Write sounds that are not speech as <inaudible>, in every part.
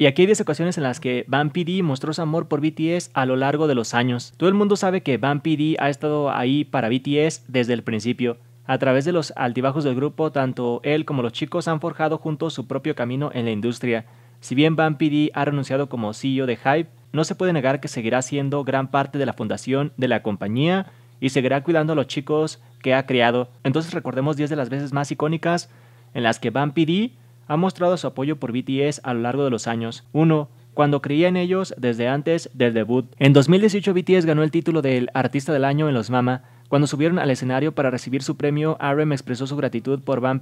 Y aquí hay 10 ocasiones en las que Van mostró su amor por BTS a lo largo de los años. Todo el mundo sabe que Van ha estado ahí para BTS desde el principio. A través de los altibajos del grupo, tanto él como los chicos han forjado juntos su propio camino en la industria. Si bien Van ha renunciado como CEO de Hype, no se puede negar que seguirá siendo gran parte de la fundación de la compañía y seguirá cuidando a los chicos que ha creado. Entonces recordemos 10 de las veces más icónicas en las que Van PD ha mostrado su apoyo por BTS a lo largo de los años. 1 cuando creía en ellos desde antes del debut. En 2018 BTS ganó el título del Artista del Año en los Mama. Cuando subieron al escenario para recibir su premio, RM expresó su gratitud por Van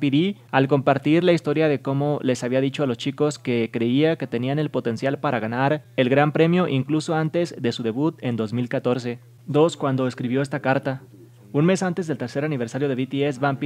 al compartir la historia de cómo les había dicho a los chicos que creía que tenían el potencial para ganar el gran premio incluso antes de su debut en 2014. 2. Cuando escribió esta carta. Un mes antes del tercer aniversario de BTS, Van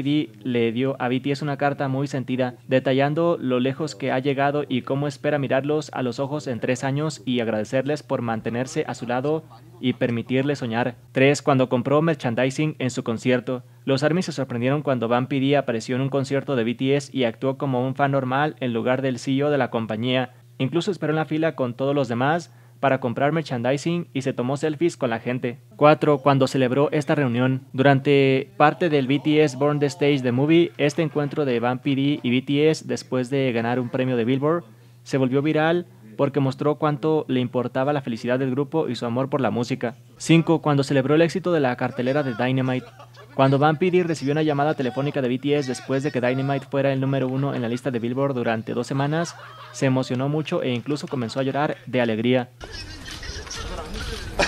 le dio a BTS una carta muy sentida, detallando lo lejos que ha llegado y cómo espera mirarlos a los ojos en tres años y agradecerles por mantenerse a su lado y permitirle soñar. 3. Cuando compró merchandising en su concierto. Los ARMY se sorprendieron cuando Van apareció en un concierto de BTS y actuó como un fan normal en lugar del CEO de la compañía. Incluso esperó en la fila con todos los demás, para comprar merchandising y se tomó selfies con la gente. 4. Cuando celebró esta reunión. Durante parte del BTS Born the Stage The Movie, este encuentro de Van PD y BTS después de ganar un premio de Billboard se volvió viral porque mostró cuánto le importaba la felicidad del grupo y su amor por la música. 5. Cuando celebró el éxito de la cartelera de Dynamite. Cuando Van recibió una llamada telefónica de BTS después de que Dynamite fuera el número uno en la lista de Billboard durante dos semanas, se emocionó mucho e incluso comenzó a llorar de alegría.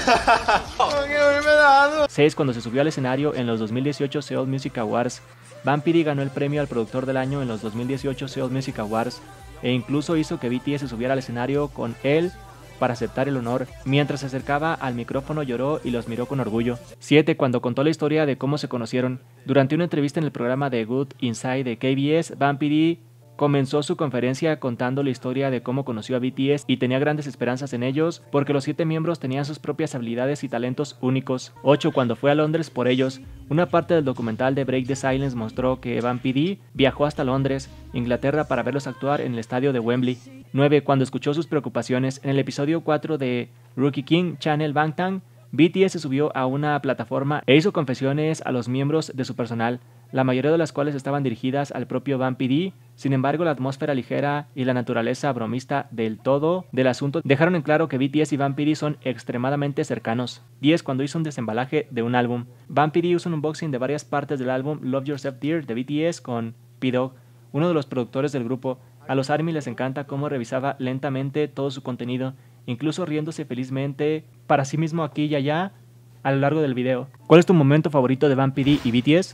<laughs> Seis Cuando se subió al escenario en los 2018 Seoul Music Awards, Van ganó el premio al productor del año en los 2018 Seoul Music Awards e incluso hizo que BTS se subiera al escenario con él para aceptar el honor. Mientras se acercaba al micrófono lloró y los miró con orgullo. 7. Cuando contó la historia de cómo se conocieron. Durante una entrevista en el programa de Good Inside de KBS, Vampiri Comenzó su conferencia contando la historia de cómo conoció a BTS y tenía grandes esperanzas en ellos porque los siete miembros tenían sus propias habilidades y talentos únicos. 8. Cuando fue a Londres por ellos, una parte del documental de Break the Silence mostró que Evan PD viajó hasta Londres, Inglaterra, para verlos actuar en el estadio de Wembley. 9. Cuando escuchó sus preocupaciones en el episodio 4 de Rookie King, Channel Bangtan, BTS se subió a una plataforma e hizo confesiones a los miembros de su personal, la mayoría de las cuales estaban dirigidas al propio Van Sin embargo, la atmósfera ligera y la naturaleza bromista del todo del asunto dejaron en claro que BTS y Van son extremadamente cercanos. 10 cuando hizo un desembalaje de un álbum. Van PD hizo un unboxing de varias partes del álbum Love Yourself Dear de BTS con P-Dog, uno de los productores del grupo. A los ARMY les encanta cómo revisaba lentamente todo su contenido incluso riéndose felizmente para sí mismo aquí y allá a lo largo del video. ¿Cuál es tu momento favorito de Van y BTS?